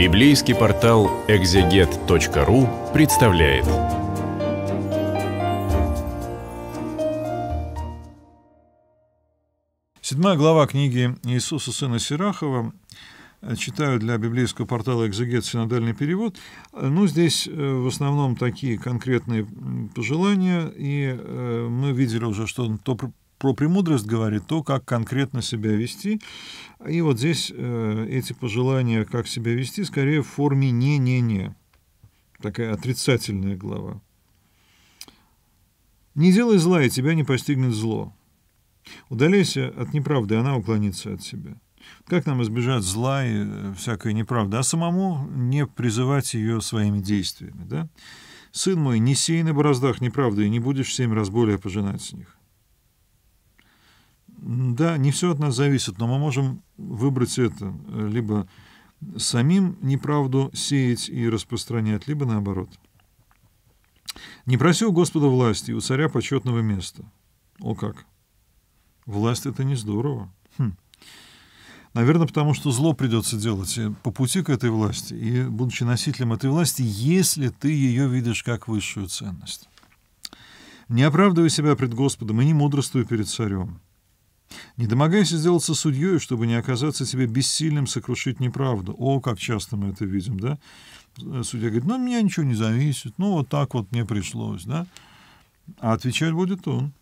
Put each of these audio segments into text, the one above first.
Библейский портал экзегет.ру представляет. Седьмая глава книги Иисуса сына Сирахова читаю для библейского портала «Экзегет» синодальный перевод. Ну, здесь э, в основном такие конкретные пожелания, и э, мы видели уже, что он то про премудрость говорит то, как конкретно себя вести. И вот здесь э, эти пожелания, как себя вести, скорее в форме «не-не-не». Такая отрицательная глава. «Не делай зла, и тебя не постигнет зло. Удаляйся от неправды, она уклонится от тебя». Как нам избежать зла и э, всякой неправды, а самому не призывать ее своими действиями, да? «Сын мой, не сей на бороздах неправды, и не будешь семь раз более пожинать с них». Да, не все от нас зависит, но мы можем выбрать это, э, либо самим неправду сеять и распространять, либо наоборот. «Не проси у Господа власти, у царя почетного места». О как! Власть — это не здорово. Хм. Наверное, потому что зло придется делать э, по пути к этой власти, и будучи носителем этой власти, если ты ее видишь как высшую ценность. Не оправдывай себя пред Господом и не мудрствуй перед царем. Не домогайся сделаться судьей, чтобы не оказаться тебе бессильным сокрушить неправду. О, как часто мы это видим, да? Э, судья говорит, ну, меня ничего не зависит, ну, вот так вот мне пришлось, да? А отвечать будет он.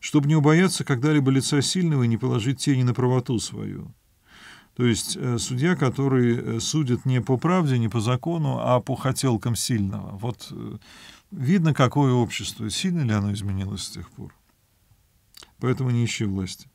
Чтобы не убояться когда-либо лица сильного и не положить тени на правоту свою. То есть э, судья, который э, судит не по правде, не по закону, а по хотелкам сильного. Вот видно, какое общество, сильно ли оно изменилось с тех пор поэтому не ищи власти.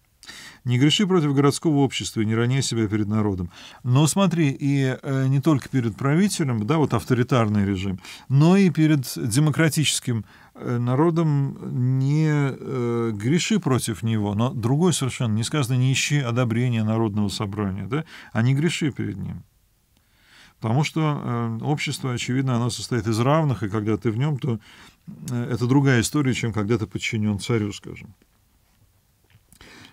Не греши против городского общества и не роняй себя перед народом. Но смотри, и э, не только перед правителем, да, вот авторитарный режим, но и перед демократическим э, народом не э, греши против него. Но другой совершенно, не сказано, не ищи одобрения народного собрания, да, а не греши перед ним. Потому что общество, очевидно, оно состоит из равных, и когда ты в нем, то это другая история, чем когда ты подчинен царю, скажем.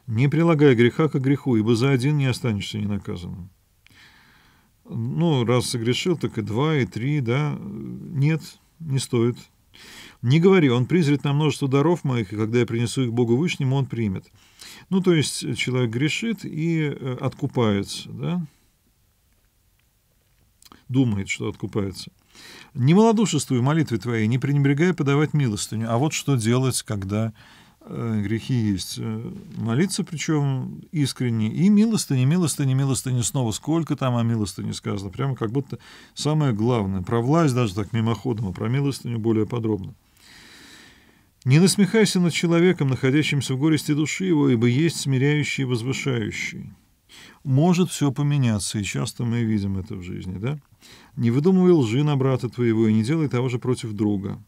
Не прилагай греха к греху, ибо за один не останешься ненаказанным. Ну, раз согрешил, так и два, и три, да. Нет, не стоит. Не говори, он призрит на множество даров моих, и когда я принесу их Богу Вышнему, он примет. Ну, то есть э, человек грешит и э, откупается, да? Думает, что откупается. Не малодушествуй молитвы твоей, не пренебрегай подавать милостыню. А вот что делать, когда Э, грехи есть. Э, молиться причем искренне. И милостыни, милостыни, милостыни снова. Сколько там о а милостыне сказано. Прямо как будто самое главное. Про власть даже так мимоходом, а про милостыню более подробно. «Не насмехайся над человеком, находящимся в горести души его, ибо есть смиряющий и возвышающий». Может все поменяться, и часто мы видим это в жизни, да? «Не выдумывай лжи на брата твоего, и не делай того же против друга».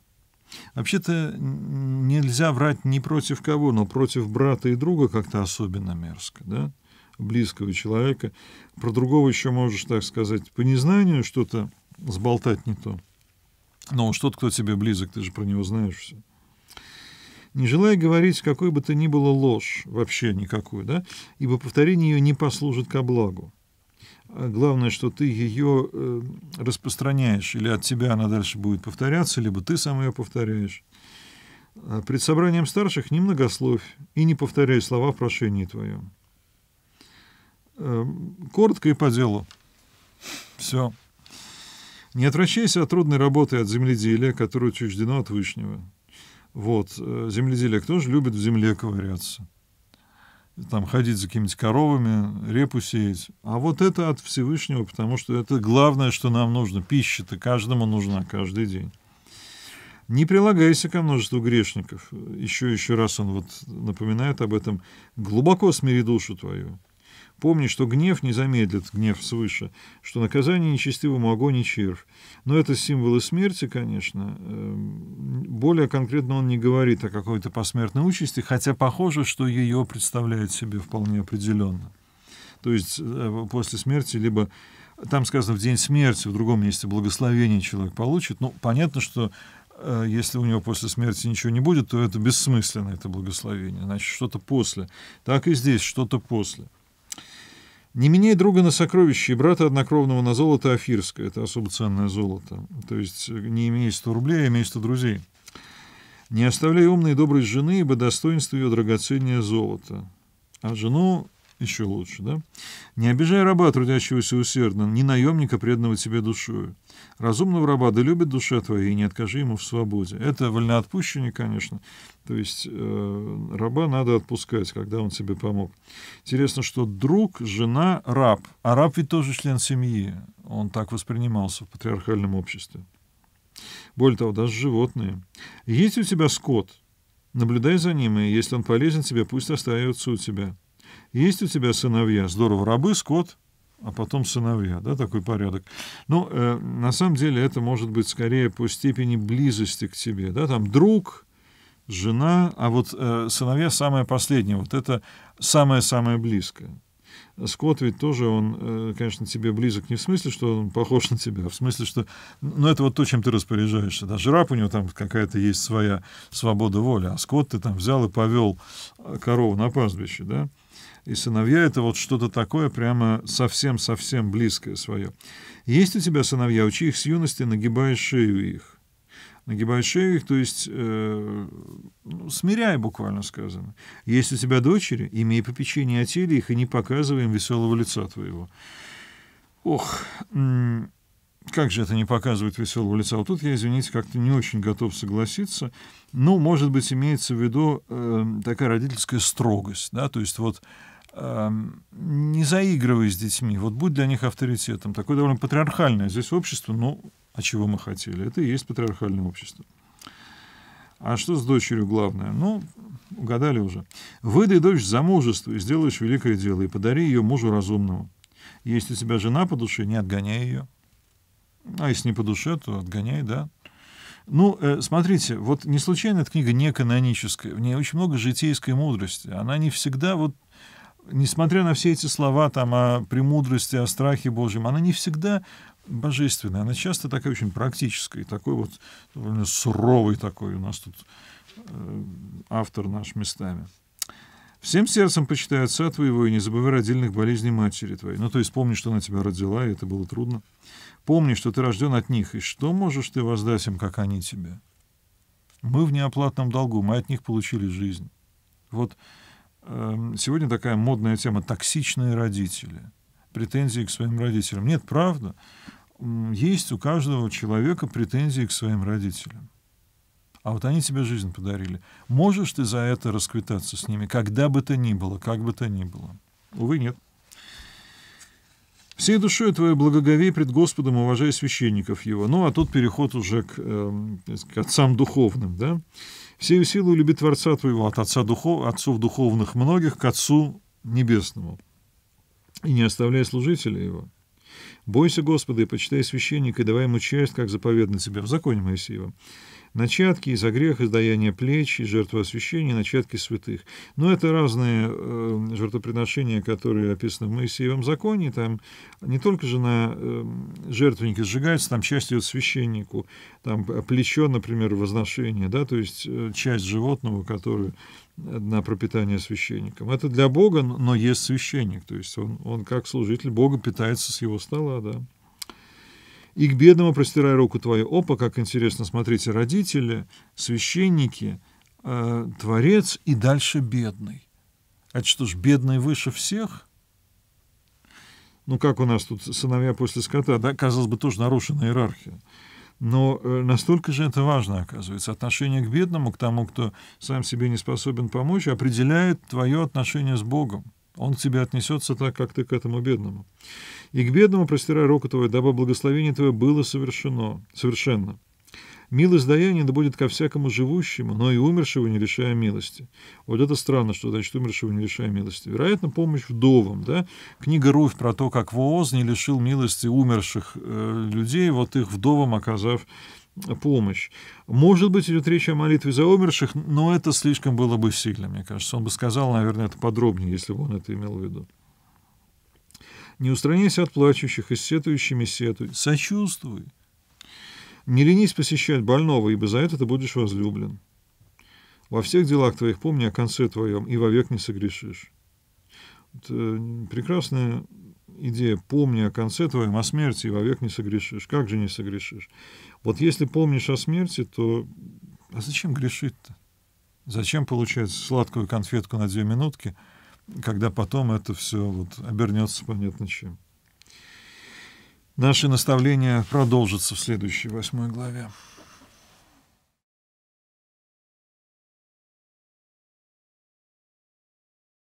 Вообще-то нельзя врать ни против кого, но против брата и друга как-то особенно мерзко, да? близкого человека. Про другого еще можешь, так сказать, по незнанию что-то сболтать не то. Но уж тот, кто тебе близок, ты же про него знаешь все. Не желая говорить какой бы то ни было ложь, вообще никакую, да, ибо повторение ее не послужит ко благу. А главное, что ты ее э, распространяешь, или от тебя она дальше будет повторяться, либо ты сам ее повторяешь. А пред собранием старших не многословь и не повторяй слова в прошении твоем. Эм, коротко и по делу. Все. Не отвращайся от трудной работы от земледелия, которое учреждено от Вышнего. Вот, э, земледелие, кто же любит в земле ковыряться? там ходить за какими то коровами, репу сеять. А вот это от Всевышнего, потому что это главное, что нам нужно. Пища-то каждому нужна каждый день. Не прилагайся ко множеству грешников. Еще еще раз он вот напоминает об этом. Глубоко смири душу твою. Помни, что гнев не замедлит, гнев свыше, что наказание нечестивому огонь и червь. Но это символы смерти, конечно, эм, более конкретно он не говорит о какой-то посмертной участи, хотя похоже, что ее представляет себе вполне определенно. То есть э, после смерти либо там сказано в день смерти, в другом месте благословение человек получит. Ну, понятно, что э, если у него после смерти ничего не будет, то это бессмысленно, это благословение. Значит, что-то после. Так и здесь, что-то после. Не меняй друга на сокровище и брата однокровного на золото афирское. Это особо ценное золото. То есть э, не имей 100 рублей, а имей 100 друзей. Не оставляй умной и доброй жены, ибо достоинство ее драгоценнее золото. А жену еще лучше, да? Не обижай раба, трудящегося усердно, ни наемника, преданного тебе душою. Разумного раба да любит душа твоя, и не откажи ему в свободе. Это вольноотпущение, конечно. То есть э, раба надо отпускать, когда он тебе помог. Интересно, что друг, жена, раб. А раб ведь тоже член семьи. Он так воспринимался в патриархальном обществе. Более того, даже животные. Есть у тебя скот? Наблюдай за ним, и если он полезен тебе, пусть остается у тебя. Есть у тебя сыновья? Здорово, рабы, скот, а потом сыновья, да, такой порядок. Но ну, э, на самом деле это может быть скорее по степени близости к тебе, да, там друг, жена, а вот э, сыновья самое последнее, вот это самое-самое близкое. Скотт ведь тоже, он, э, конечно, тебе близок не в смысле, что он похож на тебя, а в смысле, что... Ну, это вот то, чем ты распоряжаешься. Да, жираф у него там какая-то есть своя свобода воли, а Скотт ты там взял и повел э, корову на пастбище, да? И сыновья — это вот что-то такое прямо совсем-совсем близкое свое. Есть у тебя сыновья, учи их с юности, нагибая шею их нагибай шею их, то есть э, ну, смиряй, буквально сказано. Есть у тебя дочери, имей попечение о теле их и не показывай им веселого лица твоего. Ох, как же это не показывает веселого лица? Вот тут я, извините, как-то не очень готов согласиться. Ну, может быть, имеется в виду э, такая родительская строгость, да, то есть вот э, не заигрывай с детьми, вот будь для них авторитетом. Такое довольно патриархальное здесь общество, но а чего мы хотели. Это и есть патриархальное общество. А что с дочерью главное? Ну, угадали уже. Выдай дочь замужество и сделаешь великое дело, и подари ее мужу разумному. Если у тебя жена по душе, не отгоняй ее. А если не по душе, то отгоняй, да. Ну, э, смотрите, вот не случайно эта книга не каноническая, в ней очень много житейской мудрости. Она не всегда вот несмотря на все эти слова там о премудрости, о страхе Божьем, она не всегда божественная, она часто такая очень практическая, такой вот довольно суровый такой у нас тут э, автор наш местами. Всем сердцем почитай отца твоего и не забывай родильных болезней матери твоей. Ну, то есть помни, что она тебя родила, и это было трудно. Помни, что ты рожден от них, и что можешь ты воздать им, как они тебе. Мы в неоплатном долгу, мы от них получили жизнь. Вот э, сегодня такая модная тема — токсичные родители — претензии к своим родителям. Нет, правда есть у каждого человека претензии к своим родителям. А вот они тебе жизнь подарили. Можешь ты за это расквитаться с ними, когда бы то ни было, как бы то ни было? Увы, нет. «Всей душой твое благоговей пред Господом, уважая священников его». Ну, а тут переход уже к, эм, к отцам духовным, да? «Всею силу люби Творца твоего, от отца духов, отцов духовных многих к Отцу Небесному, и не оставляй служителя его». «Бойся Господа и почитай священника, и давай ему часть, как заповедно тебе в законе Моисеева. Начатки и за грех, издаяние плеч, и жертвоосвящение, и начатки святых. Но это разные э, жертвоприношения, которые описаны в Моисеевом законе. Там не только жена э, жертвенника сжигается, там часть идет священнику. Там плечо, например, возношение, да, то есть э, часть животного, которую на пропитание священником. Это для Бога, но есть священник, то есть он, он как служитель Бога питается с его стола, да и к бедному простирай руку твою. Опа, как интересно, смотрите, родители, священники, э, творец и дальше бедный. А что ж, бедный выше всех? Ну, как у нас тут сыновья после скота, да, казалось бы, тоже нарушена иерархия. Но э, настолько же это важно, оказывается. Отношение к бедному, к тому, кто сам себе не способен помочь, определяет твое отношение с Богом. Он к тебе отнесется так, как ты к этому бедному. И к бедному простирай руку твою, дабы благословение твое было совершено, совершенно. Милость даяния да будет ко всякому живущему, но и умершего не лишая милости. Вот это странно, что значит умершего не лишая милости. Вероятно, помощь вдовам. Да? Книга Руфь про то, как ВООЗ не лишил милости умерших э, людей, вот их вдовам оказав помощь. Может быть, идет речь о молитве за умерших, но это слишком было бы сильно, мне кажется. Он бы сказал, наверное, это подробнее, если бы он это имел в виду. Не устраняйся от плачущих и сетующими сетуй. Сочувствуй. Не ленись посещать больного, ибо за это ты будешь возлюблен. Во всех делах твоих помни о конце твоем, и вовек не согрешишь. Это прекрасная идея «помни о конце твоем, о смерти, и вовек не согрешишь». Как же не согрешишь? Вот если помнишь о смерти, то... А зачем грешить-то? Зачем получать сладкую конфетку на две минутки, когда потом это все вот обернется понятно чем? Наше наставление продолжится в следующей восьмой главе.